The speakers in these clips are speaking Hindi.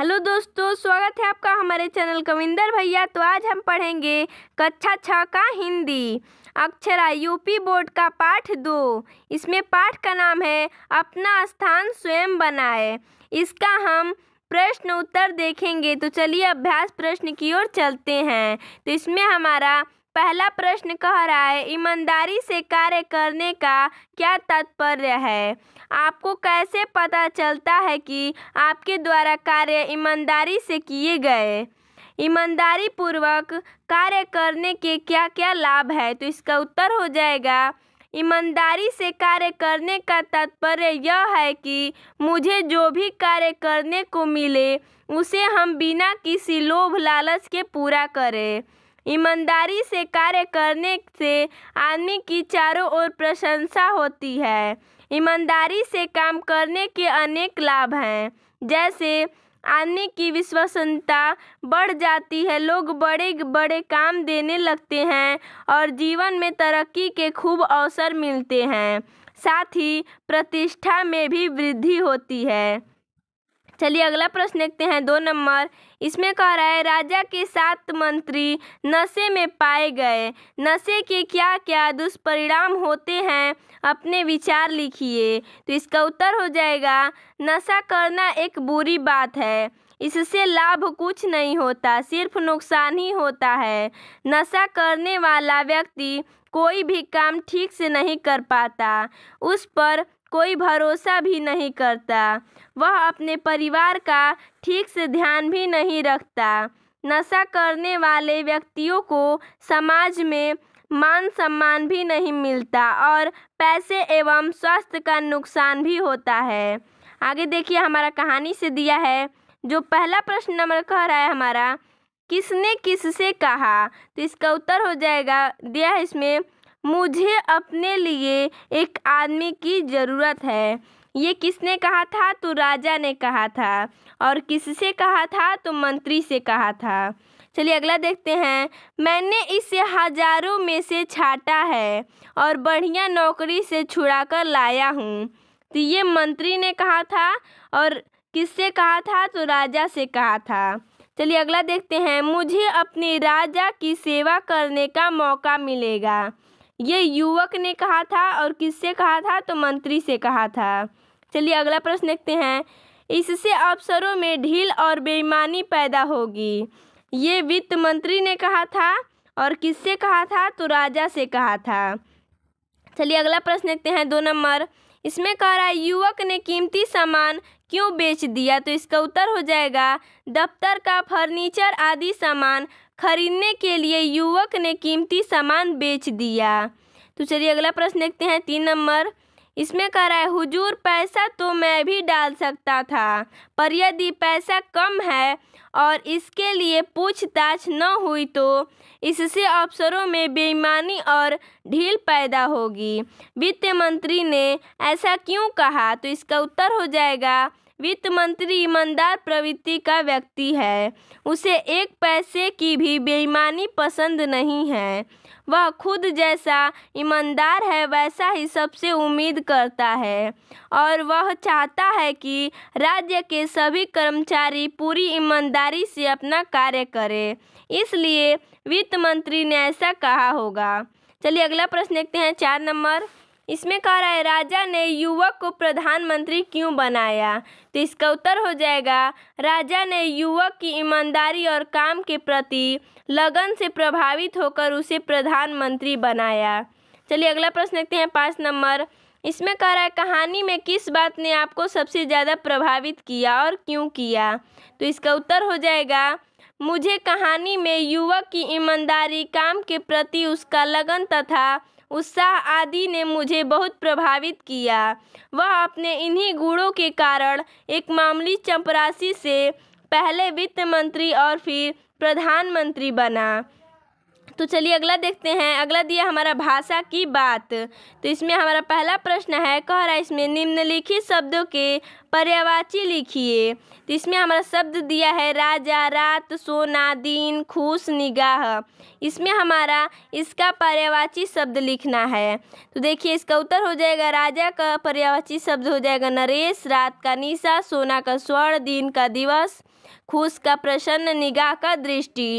हेलो दोस्तों स्वागत है आपका हमारे चैनल कविंदर भैया तो आज हम पढ़ेंगे कक्षा छः का हिंदी अक्षरा यूपी बोर्ड का पाठ दो इसमें पाठ का नाम है अपना स्थान स्वयं बनाए इसका हम प्रश्न उत्तर देखेंगे तो चलिए अभ्यास प्रश्न की ओर चलते हैं तो इसमें हमारा पहला प्रश्न कह रहा है ईमानदारी से कार्य करने का क्या तात्पर्य है आपको कैसे पता चलता है कि आपके द्वारा कार्य ईमानदारी से किए गए ईमानदारी पूर्वक कार्य करने के क्या क्या लाभ है तो इसका उत्तर हो जाएगा ईमानदारी से कार्य करने का तात्पर्य यह है कि मुझे जो भी कार्य करने को मिले उसे हम बिना किसी लोभ लालच के पूरा करें ईमानदारी से कार्य करने से आदमी की चारों ओर प्रशंसा होती है ईमानदारी से काम करने के अनेक लाभ हैं जैसे आदमी की विश्वसनीयता बढ़ जाती है लोग बड़े बड़े काम देने लगते हैं और जीवन में तरक्की के खूब अवसर मिलते हैं साथ ही प्रतिष्ठा में भी वृद्धि होती है चलिए अगला प्रश्न देखते हैं दो नंबर इसमें कह रहा है राजा के सात मंत्री नशे में पाए गए नशे के क्या क्या दुष्परिणाम होते हैं अपने विचार लिखिए तो इसका उत्तर हो जाएगा नशा करना एक बुरी बात है इससे लाभ कुछ नहीं होता सिर्फ नुकसान ही होता है नशा करने वाला व्यक्ति कोई भी काम ठीक से नहीं कर पाता उस पर कोई भरोसा भी नहीं करता वह अपने परिवार का ठीक से ध्यान भी नहीं रखता नशा करने वाले व्यक्तियों को समाज में मान सम्मान भी नहीं मिलता और पैसे एवं स्वास्थ्य का नुकसान भी होता है आगे देखिए हमारा कहानी से दिया है जो पहला प्रश्न नंबर कह रहा है हमारा किसने किससे कहा तो इसका उत्तर हो जाएगा दिया है इसमें मुझे अपने लिए एक आदमी की ज़रूरत है ये किसने कहा था तो राजा ने कहा था और किससे कहा था तो मंत्री से कहा था चलिए अगला देखते हैं मैंने इसे हजारों में से छाटा है और बढ़िया नौकरी से छुड़ा कर लाया हूँ तो ये मंत्री ने कहा था और किससे कहा था तो राजा से कहा था चलिए अगला देखते हैं मुझे अपने राजा की सेवा करने का मौका मिलेगा ये युवक ने कहा था और किससे कहा था तो मंत्री से कहा था चलिए अगला प्रश्न देखते हैं इससे अफसरों में ढील और बेईमानी पैदा होगी ये वित्त मंत्री ने कहा था और किससे कहा था तो राजा से कहा था चलिए अगला प्रश्न देखते हैं दो नंबर इसमें कह रहा है युवक ने कीमती सामान क्यों बेच दिया तो इसका उत्तर हो जाएगा दफ्तर का फर्नीचर आदि सामान खरीदने के लिए युवक ने कीमती सामान बेच दिया तो चलिए अगला प्रश्न देखते हैं तीन नंबर इसमें कह रहा है हुजूर पैसा तो मैं भी डाल सकता था पर यदि पैसा कम है और इसके लिए पूछताछ न हुई तो इससे अफसरों में बेईमानी और ढील पैदा होगी वित्त मंत्री ने ऐसा क्यों कहा तो इसका उत्तर हो जाएगा वित्त मंत्री ईमानदार प्रवृत्ति का व्यक्ति है उसे एक पैसे की भी बेईमानी पसंद नहीं है वह खुद जैसा ईमानदार है वैसा ही सबसे उम्मीद करता है और वह चाहता है कि राज्य के सभी कर्मचारी पूरी ईमानदारी से अपना कार्य करें इसलिए वित्त मंत्री ने ऐसा कहा होगा चलिए अगला प्रश्न देखते हैं चार नंबर इसमें कह रहा है राजा ने युवक को प्रधानमंत्री क्यों बनाया तो इसका उत्तर हो जाएगा राजा ने युवक की ईमानदारी और काम के प्रति लगन से प्रभावित होकर उसे प्रधानमंत्री बनाया चलिए अगला प्रश्न देखते हैं पाँच नंबर इसमें कह रहा है कहानी में किस बात ने आपको सबसे ज़्यादा प्रभावित किया और क्यों किया तो इसका उत्तर हो जाएगा मुझे कहानी में युवक की ईमानदारी काम के प्रति उसका लगन तथा उत्साह आदि ने मुझे बहुत प्रभावित किया वह अपने इन्हीं गुणों के कारण एक मामूली चपरासी से पहले वित्त मंत्री और फिर प्रधानमंत्री बना तो चलिए अगला देखते हैं अगला दिया हमारा भाषा की बात तो इसमें हमारा पहला प्रश्न है कह रहा है इसमें निम्नलिखित शब्दों के पर्यावाची लिखिए तो इसमें हमारा शब्द दिया है राजा रात सोना दिन खुश निगाह इसमें हमारा इसका पर्यावाची शब्द लिखना है तो देखिए इसका उत्तर हो जाएगा राजा का पर्यावाची शब्द हो जाएगा नरेश रात का निशा सोना का स्वर्ण दिन का दिवस खुश का प्रसन्न निगाह का दृष्टि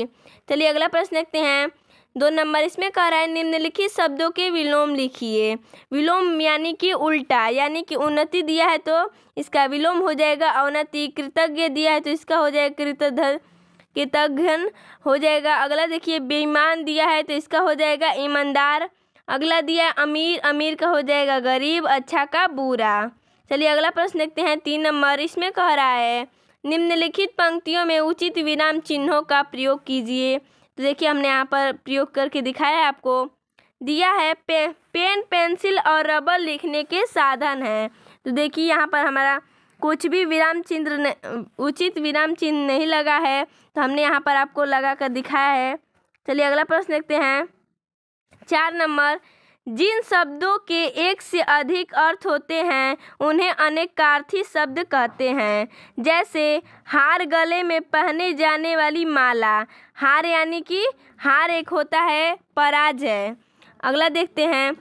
चलिए अगला प्रश्न देखते हैं दो नंबर इसमें कह रहा है निम्नलिखित शब्दों के विलोम लिखिए विलोम यानी कि उल्टा यानी कि उन्नति दिया है तो इसका विलोम हो जाएगा अवनति कृतज्ञ दिया है तो इसका हो जाएगा कृतधन कृतघ्न हो जाएगा अगला देखिए बेईमान दिया है तो इसका हो जाएगा ईमानदार अगला दिया अमीर अमीर का हो जाएगा गरीब अच्छा का बुरा चलिए अगला प्रश्न देखते हैं तीन नंबर इसमें कह रहा है निम्नलिखित पंक्तियों में उचित विराम चिन्हों का प्रयोग कीजिए तो देखिए हमने यहाँ पर प्रयोग करके दिखाया आपको दिया है पे, पेन पेंसिल और रबर लिखने के साधन हैं तो देखिए यहाँ पर हमारा कुछ भी विराम चिन्ह उचित विराम चिन्ह नहीं लगा है तो हमने यहाँ पर आपको लगा कर दिखाया है चलिए अगला प्रश्न देखते हैं चार नंबर जिन शब्दों के एक से अधिक अर्थ होते हैं उन्हें अनेकार्थी शब्द कहते हैं जैसे हार गले में पहने जाने वाली माला हार यानी कि हार एक होता है पराजय अगला देखते हैं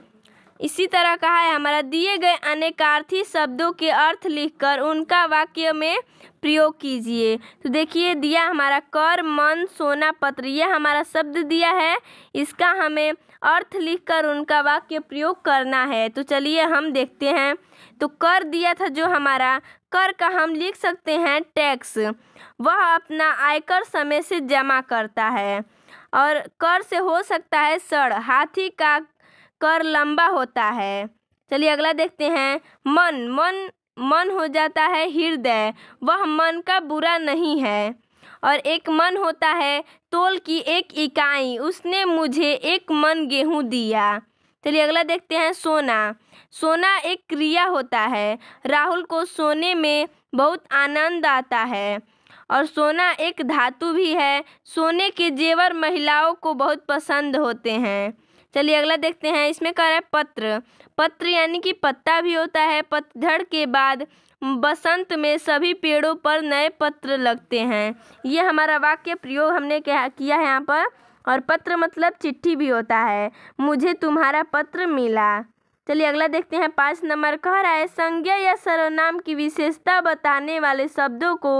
इसी तरह कहा है हमारा दिए गए अनेकार्थी शब्दों के अर्थ लिखकर उनका वाक्य में प्रयोग कीजिए तो देखिए दिया हमारा कर मन सोना पत्र यह हमारा शब्द दिया है इसका हमें अर्थ लिखकर उनका वाक्य प्रयोग करना है तो चलिए हम देखते हैं तो कर दिया था जो हमारा कर का हम लिख सकते हैं टैक्स वह अपना आयकर समय से जमा करता है और कर से हो सकता है सड़ हाथी का कर लंबा होता है चलिए अगला देखते हैं मन मन मन हो जाता है हृदय वह मन का बुरा नहीं है और एक मन होता है तोल की एक इकाई उसने मुझे एक मन गेहूं दिया चलिए अगला देखते हैं सोना सोना एक क्रिया होता है राहुल को सोने में बहुत आनंद आता है और सोना एक धातु भी है सोने के जेवर महिलाओं को बहुत पसंद होते हैं चलिए अगला देखते हैं इसमें कह रहा है पत्र पत्र यानी कि पत्ता भी होता है पतझड़ के बाद बसंत में सभी पेड़ों पर नए पत्र लगते हैं ये हमारा वाक्य प्रयोग हमने किया है यहाँ पर और पत्र मतलब चिट्ठी भी होता है मुझे तुम्हारा पत्र मिला चलिए अगला देखते हैं पाँच नंबर कह रहा है संज्ञा या सर्वनाम की विशेषता बताने वाले शब्दों को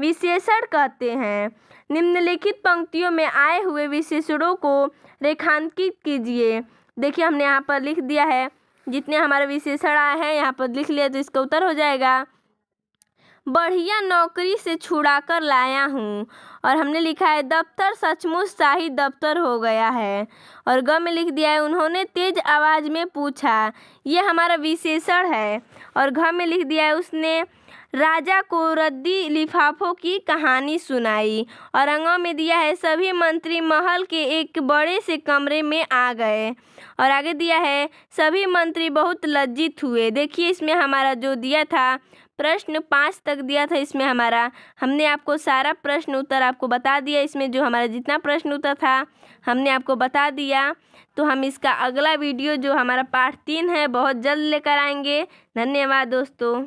विशेषण कहते हैं निम्नलिखित पंक्तियों में आए हुए विशेषणों को रेखांकित कीजिए देखिए हमने यहाँ पर लिख दिया है जितने हमारे विशेषण आए हैं यहाँ पर लिख लिया तो इसका उत्तर हो जाएगा बढ़िया नौकरी से छुड़ा कर लाया हूँ और हमने लिखा है दफ्तर सचमुच शाही दफ्तर हो गया है और ग में लिख दिया है उन्होंने तेज आवाज़ में पूछा ये हमारा विशेषण है और घ में लिख दिया है उसने राजा को रद्दी लिफाफों की कहानी सुनाई और अंगों में दिया है सभी मंत्री महल के एक बड़े से कमरे में आ गए और आगे दिया है सभी मंत्री बहुत लज्जित हुए देखिए इसमें हमारा जो दिया था प्रश्न पाँच तक दिया था इसमें हमारा हमने आपको सारा प्रश्न उत्तर आप आपको बता दिया इसमें जो हमारा जितना प्रश्न होता था हमने आपको बता दिया तो हम इसका अगला वीडियो जो हमारा पार्ट तीन है बहुत जल्द लेकर आएंगे धन्यवाद दोस्तों